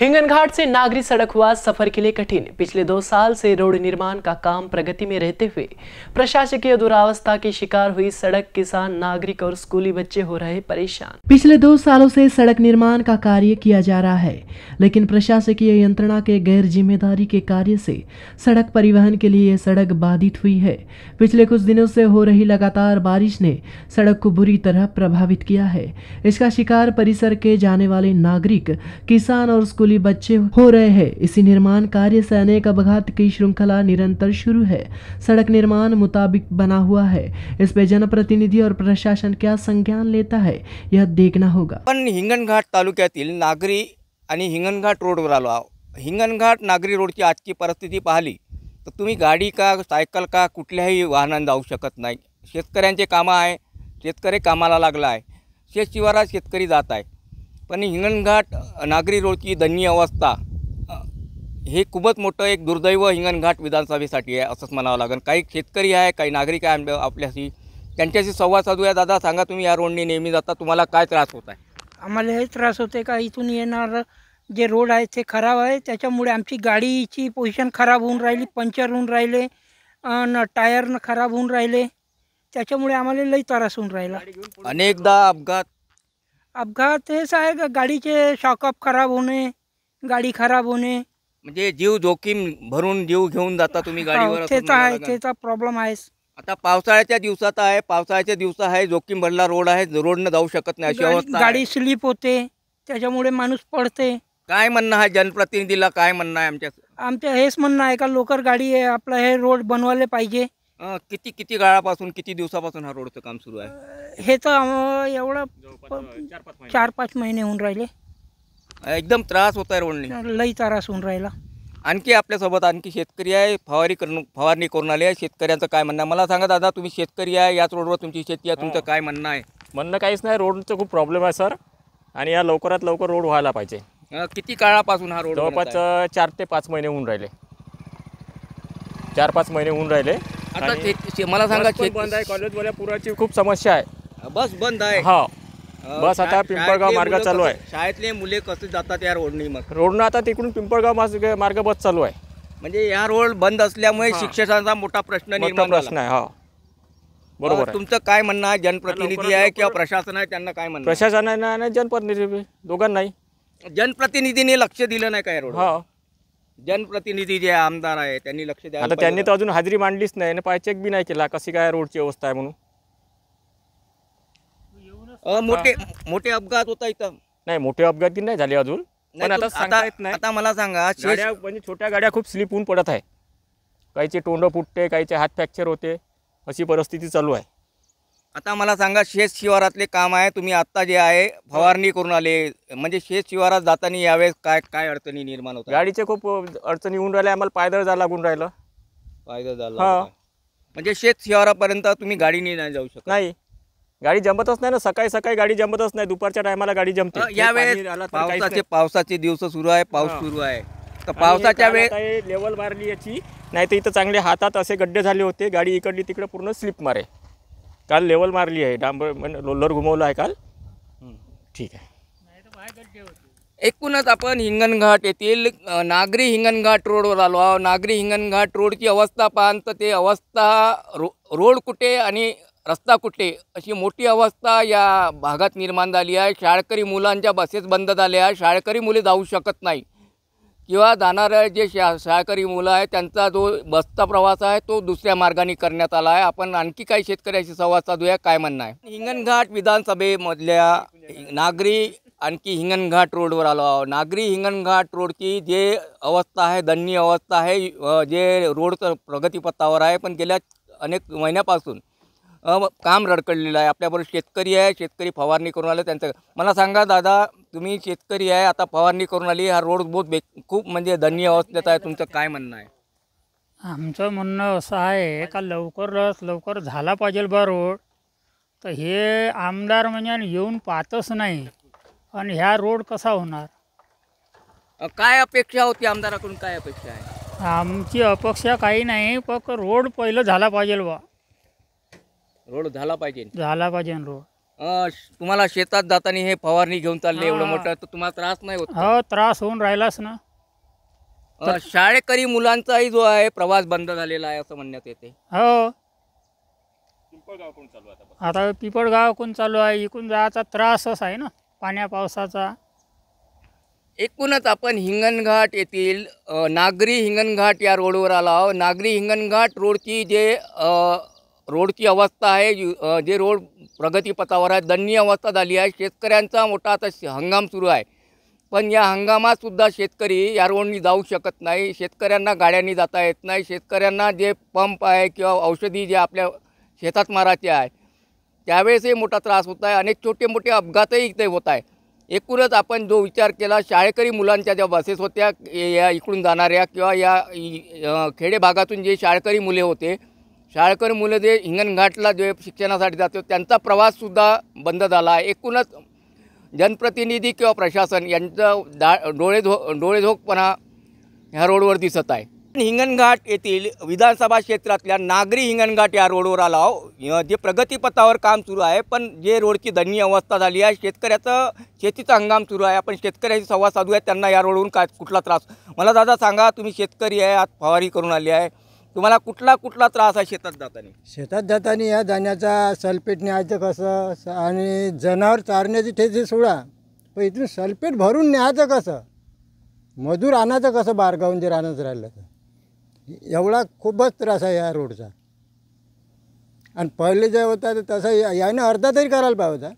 हिंगनघाट से नागरी सड़क हुआ सफर के लिए कठिन पिछले दो साल से रोड निर्माण का काम प्रगति में रहते हुए प्रशासकीय दुरावस्था की शिकार हुई सड़क किसान नागरिक और स्कूली बच्चे हो रहे परेशान पिछले दो सालों से सड़क निर्माण का कार्य किया जा रहा है लेकिन प्रशासकीय यंत्रणा के गैर जिम्मेदारी के कार्य से सड़क परिवहन के लिए सड़क बाधित हुई है पिछले कुछ दिनों से हो रही लगातार बारिश ने सड़क को बुरी तरह प्रभावित किया है इसका शिकार परिसर के जाने वाले नागरिक किसान और स्कूल स्कूली बच्चे हो रहे हैं इसी निर्माण कार्य से अनेक अपघात की श्रृंखला निरंतर शुरू है सड़क निर्माण मुताबिक बना हुआ है इस पे जनप्रतिनिधि और प्रशासन क्या संज्ञान लेता है यह देखना होगा पण हिंगणघाट तालुक्यातील नागरी आणि हिंगणघाट रोडवर आलो आहोत हिंगणघाट नागरी रोडची आजची परिस्थिती पाहिली तर तुम्ही गाडी का सायकल का कुठल्याही वाहनानं जाऊ शकत नाही शेतकऱ्यांचे काम आहे शेतकरी कामाला लागला आहे शेतशिवारात शेतकरी जात आहे पण हिंगणघाट नागरी रोडची दयनीय अवस्था हे खूपच मोठं एक दुर्दैव हिंगणघाट विधानसभेसाठी आहे असंच म्हणावं लागेल काही शेतकरी आहे काही नागरिक आहे आपल्याशी त्यांच्याशी संवाद साधूया दादा सांगा तुम्ही या रोडने नेहमी जाता तुम्हाला काय त्रास होत आहे आम्हाला हे त्रास होते का इथून येणार जे रोड आहे ते खराब आहे त्याच्यामुळे आमची गाडीची पोझिशन खराब होऊन राहिली पंक्चर होऊन राहिले न टायरनं खराब होऊन राहिले त्याच्यामुळे आम्हाला लई त्रास होऊन राहिला अनेकदा अपघात अपघात हेच आहे का गाडीचे शॉकअप खराब होणे गाडी खराब होणे म्हणजे जीव जोखीम भरून जीव घेऊन जाता तुम्ही गाडीवर आहे प्रॉब्लेम आता पावसाळ्याच्या दिवसात आहे पावसाळ्याच्या दिवस आहे जोखीम भरला रोड आहे रोडनं जाऊ शकत नाही अशी अवस्था गाडी स्लिप होते त्याच्यामुळे माणूस पडते काय म्हणणं आहे जनप्रतिनिधीला काय म्हणणं आहे आमच्या आमच्या हेच म्हणणं आहे का लोकर गाडी आहे, आपलं हे रोड बनवायला पाहिजे किती किती काळापासून किती दिवसापासून हा रोडचं काम सुरू आहे हे तर एवढं चार पाच महिने होऊन राहिले एकदम त्रास होत आहे रोडने लई त्रास होऊन राहिला आणखी आपल्यासोबत आणखी शेतकरी आहे फवारी करून फवारणी करून आले आहे शेतकऱ्यांचं काय म्हणणं आहे? मला सांगा दादा तुम्ही शेतकरी आहे याच रोडवर तुमची शेती आहे तुमचं हो. काय म्हणणं आहे म्हणणं काहीच नाही रोडचं खूप प्रॉब्लेम आहे सर आणि या लवकरात लवकर रोड व्हायला पाहिजे किती काळापासून हा रोड जवळपास चार ते पाच महिने होऊन राहिले चार पाच महिने होऊन राहिले आता मला सांगा बंद आहे कॉलेज मध्ये पुराची खूप समस्या आहे बस बंद आहे हा हो. बस आता पिंपळगाव मार्ग चालू आहे. शाळेतले मुले कसे जातात या रोडनी मग रोडनं आता तिकडून पिंपळगाव मार्ग बस चालू आहे म्हणजे या रोड बंद असल्यामुळे शिक्षकांचा मोठा प्रश्न प्रश्न आहे हा हो. बरोबर तुमचं काय म्हणणं आहे जनप्रतिनिधी आहे किंवा प्रशासन आहे त्यांना काय म्हणणं प्रशासन आणि जनप्रतिनिधी दोघांनाही जनप्रतिनिधीने लक्ष दिलं नाही काय रोड हा हो. जनप्रतिनिधी जे आमदार आहे त्यांनी लक्ष द्या आता त्यांनी तर अजून हाजरी मांडलीच नाही आणि पायचेक बी नाही केला कशी काय रोडची अवस्था आहे म्हणून मोठे मोठे अपघात होता इथं नाही मोठे अपघात की नाही झाले अजून येत नाही आता मला सांगा म्हणजे छोट्या गाड्या खूप स्लिप होऊन पडत आहे काहीचे तोंड फुटते काहीचे हात फ्रॅक्चर होते अशी परिस्थिती चालू आहे आता मला सांगा शेत शिवारातले काम आहे तुम्ही आत्ता जे आहे फवारणी करून आले म्हणजे शेत शिवारात जाताना यावेळेस काय काय अडचणी निर्माण होतात गाडीचे खूप अडचणी होऊन राहिल्या आम्हाला पायदळ जायला लागून राहिलं पायदळ झाला म्हणजे शेत शिवारापर्यंत तुम्ही गाडीने नाही जाऊ शकत नाही गाडी जमतच नाही ना सकाळी सकाळी गाडी जमतच नाही दुपारच्या टायमाला गाडी जमते यावेळेस पावसाचे पावसाचे दिवस सुरू आहे पाऊस सुरू आहे तर पावसाच्या वेळेस लेवल मारली याची नाही तर इथं चांगले हातात असे गड्डे झाले होते गाडी इकडली तिकडे पूर्ण स्लिप मारे काल लेवल मारली आहे डांबर म्हणजे रोलर घुमवलं आहे काल ठीक आहे एकूणच आपण हिंगणघाट येथील नागरी हिंगणघाट रोडवर आलो आहोत नागरी हिंगणघाट रोडची अवस्था पाहत तर ते अवस्था रो रोड कुठे आणि रस्ता कुठे अशी मोठी अवस्था या भागात निर्माण झाली आहे शाळकरी मुलांच्या बसेस बंद झाल्या शाळकरी मुले जाऊ शकत नाही किंवा जाणारे जे शा शाकाहारी मुलं आहे त्यांचा जो बसचा प्रवास आहे तो दुसऱ्या मार्गाने करण्यात आला आहे आपण आणखी काही शेतकऱ्याशी संवाद साधूया काय म्हणणं आहे हिंगणघाट विधानसभेमधल्या नागरी आणखी हिंगणघाट रोडवर आलो आहो नागरी हिंगणघाट रोडची जे अवस्था आहे दन्नी अवस्था आहे जे रोडचं प्रगतीपथावर आहे पण गेल्या अनेक महिन्यापासून काम रडकडलेलं आहे आपल्याबरोबर शेतकरी आहे शेतकरी फवारणी करून आले त्यांचं मला सांगा दादा तुम्ही शेतकरी आहे आता फवारणी करून आली हा रोड बहुत बे खूप म्हणजे धन्य अवस्थेत आहे तुमचं काय म्हणणं आहे आमचं म्हणणं असं आहे का लवकरच लवकर झाला पाहिजे बा रोड तर हे आमदार म्हणजे येऊन पाहतच नाही आणि ह्या रोड कसा होणार काय अपेक्षा होती आमदाराकडून काय अपेक्षा आहे आमची अपेक्षा काही नाही फक्त रोड पहिलं झाला पाहिजे बा रोड झाला पाहिजे झाला पाहिजे रोड तुम्हाला शेतात जाताना हे फवारणी घेऊन चालले एवढं मोठं तर तुम्हाला त्रास नाही होत हो, त्रास होऊन राहिलाच ना शाळेकरी मुलांचाही जो आहे प्रवास बंद झालेला आहे असं म्हणण्यात येते हो आता पिपळगाव कोण चालू आहे इकून जायचा त्रासच आहे ना पाण्या पावसाचा एकूणच आपण हिंगणघाट येथील नागरी हिंगणघाट या रोडवर आलो नागरी हिंगणघाट रोडची जे रोडची अवस्था आहे जे रोड प्रगतीपथावर आहे दणनीय अवस्था झाली आहे शेतकऱ्यांचा मोठा आता हंगाम सुरू आहे पण या हंगामातसुद्धा शेतकरी या रोडनी जाऊ शकत नाही शेतकऱ्यांना गाड्यांनी जाता येत नाही शेतकऱ्यांना जे पंप आहे किंवा औषधी जे आपल्या शेतात मारायचे आहे त्यावेळेसही मोठा त्रास होत आहे अनेक छोटे मोठे अपघातही इथे होत आहे एकूणच आपण जो विचार केला शाळेकरी मुलांच्या ज्या बसेस होत्या या इकडून जाणाऱ्या किंवा या खेडे भागातून जे शाळकरी मुले होते शाळकर मुलं जे हिंगणघाटला जे शिक्षणासाठी जातो त्यांचा प्रवाससुद्धा बंद झाला आहे एकूणच जनप्रतिनिधी किंवा प्रशासन यांचं डा डोळे धो डोळेधोकपणा ह्या रोडवर दिसत आहे हिंगणघाट येथील विधानसभा क्षेत्रातल्या नागरी हिंगणघाट या रोडवर आला हो. जे प्रगतीपथावर काम सुरू आहे पण जे रोडची दयनीय अवस्था झाली आहे शेतकऱ्याचं शेतीचा हंगाम सुरू आहे आपण शेतकऱ्याशी संवाद साधूया त्यांना या रोडवरून काय कुठला त्रास मला दादा सांगा तुम्ही शेतकरी आहे आज फवारी करून आली आहे तुम्हाला कुठला कुठला त्रास आहे शेतात जाताना शेतात जाताना या दाण्याचा सल्फेट न्यायचं कसं आणि जनावर चारण्याची ठेच सोडा पण इथून सल्फेट भरून न्यायचं कसं मजूर आणायचं कसं बारगावून जे राहणंच राहिलं तर एवढा खूपच त्रास आहे या रोडचा आणि पहिले जे होता तर तसं याने अर्धा तरी करायला पाहिजे होता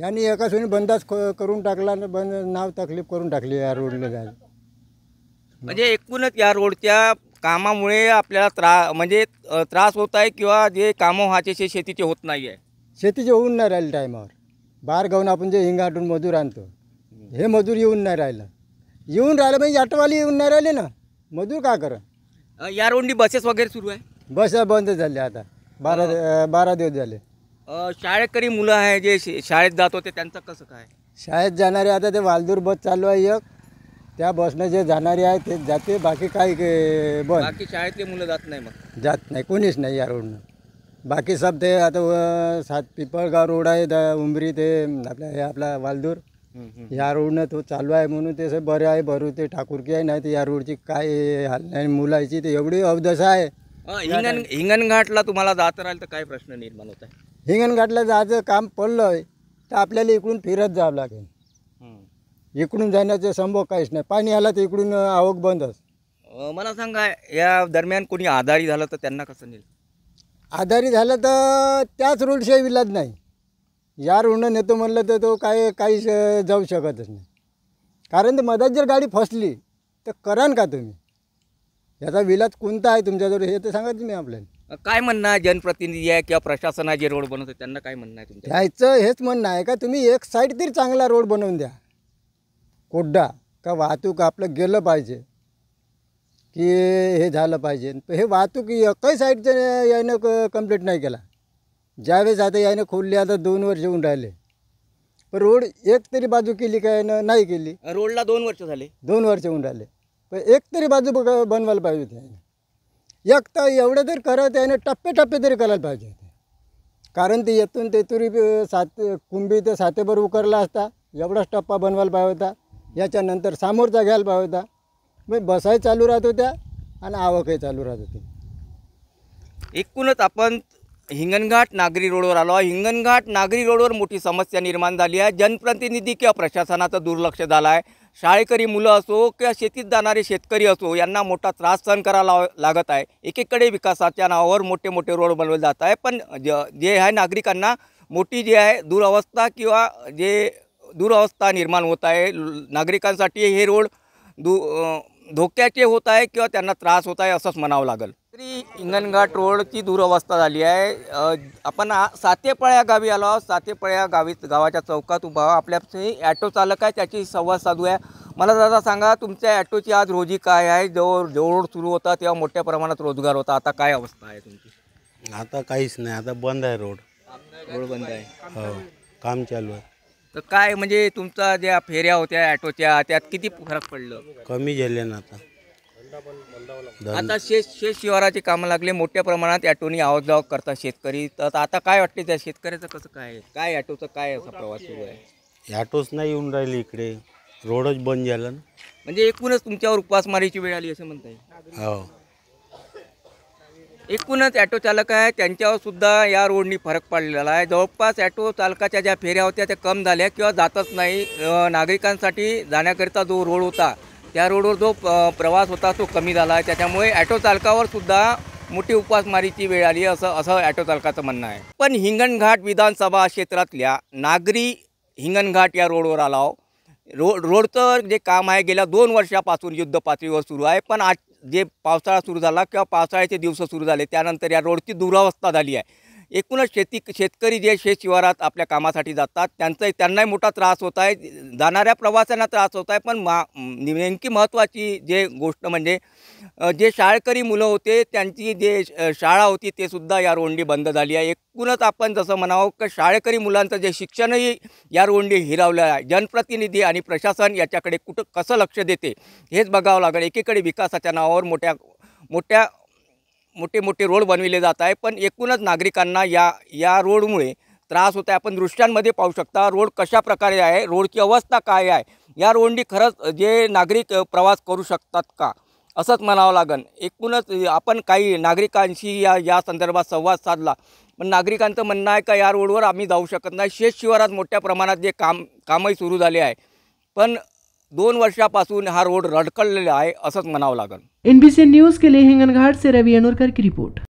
याने एका सुनी बंदाज करून टाकला आणि बंद नाव तकलीफ करून टाकली या रोडला जायला म्हणजे एकूणच या रोडच्या कामामुळे आपल्याला त्रा म्हणजे त्रास होत आहे किंवा जे कामं व्हायचे शेतीचे होत नाही आहे शेतीचे होऊन नाही राहिले टायमावर बाहेर गाऊन आपण जे हिंगाटून मजूर आणतो हे मजूर येऊन नाही राहिलं येऊन राहिलं म्हणजे ऑटोवाली येऊन नाही राहिले ना मजूर का करा या रोंडी बसेस वगैरे सुरू आहे बस बंद झाले आता बारा बारा दिवस झाले शाळेकरी मुलं आहे जे शाळेत जात होते त्यांचं कसं काय शाळेत जाणारे आता ते वालदूर बस चालू आहे एक त्या बसनं जे जाणारे आहे ते जाते बाकी काय बस बाकी शाळेतले मुलं जात नाही मग जात नाही कोणीच नाही या रोडनं बाकी सब ते आता सात पिपळगाव रोड आहे द- उंबरी ते आपल्या हे आपला वालदूर या रोडनं तो चालू आहे म्हणून ते बरे आहे बरू ते ठाकूरकी आहे नाही तर या रोडची काय हाल नाही मुलाची ते एवढी अवदशा आहे हिंगण हिंगणघाटला तुम्हाला जात राहील तर काय प्रश्न निर्माण होत आहे हिंगणघाटला जायचं काम पडलं तर आपल्याला इकडून फिरत जावं लागेल इकडून जाण्याचा संभव काहीच नाही पाणी आला तर इकडून आवक बंदच मला सांगा या दरम्यान कोणी आधारी झालं तर त्यांना कसं नेल आधारी झालं तर त्याच रोडशिवाय विलाद नाही या रोडनं नेतो म्हणलं तर तो काय काही जाऊ शकतच नाही कारण तर मधात जर गाडी फसली तर करान का तुम्ही याचा विलाज कोणता आहे तुमच्याजवळ हे तर सांगा तुम्ही आपल्याला काय म्हणणं आहे जनप्रतिनिधी आहे किंवा प्रशासनाचे रोड बनवतो त्यांना काय म्हणणं आहे तुमचं ह्याचं हेच म्हणणं आहे का तुम्ही एक साईड तरी चांगला रोड बनवून द्या कोड्डा का वाहतूक आपलं गेलं पाहिजे की हे झालं पाहिजे हे वाहतूक एकही साईडचं यानं क कम्प्लीट नाही केला ज्यावेळेस आता यानं खोलली आता दोन वर्ष होऊन राहिले पण रोड एक तरी बाजू केली काय यानं नाही केली रोडला दोन वर्ष झाले दोन वर्ष येऊन राहिले पण एक तरी बाजू बघ बनवायला पाहिजे होती एक तर एवढं तरी करत यायनं टप्पे टप्पे तरी करायला पाहिजे होते कारण ते येथून तेथुरी सात कुंभी ते सातेभर उकरला असता एवढाच टप्पा बनवायला पाहिजे होता याच्यानंतर सामोरचा घ्यायला भाव होता मग बसाही चालू राहत होत्या आणि आवकही चालू राहत होती एकूणच आपण हिंगणघाट नागरी रोडवर आलो हिंगणघाट नागरी रोडवर मोठी समस्या निर्माण झाली आहे जनप्रतिनिधी किंवा प्रशासनाचं दुर्लक्ष झालं आहे शाळेकरी मुलं असो किंवा शेतीत जाणारे शेतकरी असो यांना मोठा त्रास सहन करावा लागत आहे एकीकडे विकासाच्या नावावर मोठे मोठे रोड बनवले जात आहे पण ज जे आहे नागरिकांना मोठी जी आहे दुरवस्था किंवा जे दुरावस्था निर्माण होत आहे नागरिकांसाठी हे रोड दु धोक्याचे होत आहे किंवा त्यांना त्रास होत आहे असंच म्हणावं लागेल तरी हिंगणघाट रोडची दुरवस्था झाली आहे आपण सातेपळ्या गावी आलो आहोत सातेपळ्या गावी गावाच्या चौकात उभा आपल्या ॲटो चालक आहे त्याची संवाद साधू आहे मला दादा सांगा तुमच्या ॲटोची आज रोजी काय आहे जेव्हा जवळ रोड सुरू होता तेव्हा मोठ्या प्रमाणात रोजगार होता आता काय अवस्था आहे तुमची आता काहीच नाही आता बंद आहे रोड रोड बंद आहे हो काम चालू आहे तर काय म्हणजे तुमचा ज्या फेऱ्या होत्या ॲटोच्या त्यात किती फरक पडलं कमी झाले ना आता आता शेत शेत शिवाराचे कामं लागले मोठ्या प्रमाणात ॲटोनी आवाजाव करता करतात शेतकरी तर आता काय वाटते त्या शेतकऱ्याचं कसं काय काय ॲटोचं काय असा प्रवास सुरू आहे ॲटोच नाही येऊन राहिले इकडे रोडच बंद झालं ना म्हणजे एकूणच तुमच्यावर उपासमारीची वेळ आली असं म्हणता हो एकूणच ॲटो चालक आहे त्यांच्यावरसुद्धा या रोडनी फरक पडलेला आहे जवळपास ॲटो चालकाच्या ज्या फेऱ्या होत्या त्या कम झाल्या किंवा जातच नाही नागरिकांसाठी जाण्याकरिता जो रोड होता त्या रोडवर जो प्रवास होता तो कमी झाला आहे त्याच्यामुळे ॲटो चालकावरसुद्धा मोठी उपासमारीची वेळ आली असं असं ॲटो चालकाचं म्हणणं आहे पण हिंगणघाट विधानसभा क्षेत्रातल्या नागरी हिंगणघाट या रोडवर आला हो. रो रोडचं जे काम आहे गेल्या दोन वर्षापासून युद्ध पातळीवर सुरू आहे पण आज जे पावसाळा सुरू झाला किंवा पावसाळ्याचे दिवस सुरू झाले त्यानंतर या रोडची दुरावस्था झाली आहे एकूणच शेती शेतकरी जे शेत शिवारात आपल्या कामासाठी जातात त्यांचा त्यांनाही मोठा त्रास होत आहे जाणाऱ्या प्रवाशांना त्रास होत आहे पण मा नेमकी महत्त्वाची जे गोष्ट म्हणजे जे शाळकरी मुलं होते त्यांची जे शाळा होती ते सुद्धा या रोंडी बंद झाली आहे एकूणच आपण जसं म्हणावं की शाळकरी मुलांचं जे शिक्षणही या रोंडी हिरावलं आहे जनप्रतिनिधी आणि प्रशासन याच्याकडे कुठं कसं लक्ष देते हेच बघावं लागेल एकीकडे विकासाच्या नावावर मोठ्या मोठ्या मोठे मोठे रोड बनविले जात आहे पण एकूणच नागरिकांना या या रोडमुळे त्रास होत आहे आपण दृश्यांमध्ये पाहू शकता रोड कशा आहे रोडची अवस्था काय आहे या रोडनी खरंच जे नागरिक प्रवास करू शकतात का असंच म्हणावं लागेल एकूणच आपण काही नागरिकांशी या या संदर्भात संवाद साधला पण नागरिकांचं म्हणणं आहे का या रोडवर आम्ही जाऊ शकत नाही शेष शिवारात मोठ्या प्रमाणात जे काम कामही सुरू झाले आहे पण दोन वर्षापासून हा रोड रडकळलेला आहे असंच म्हणावं लागेल एनबीसी न्यूज के लिए हिंगणघाट से रवि अनुरकर की रिपोर्ट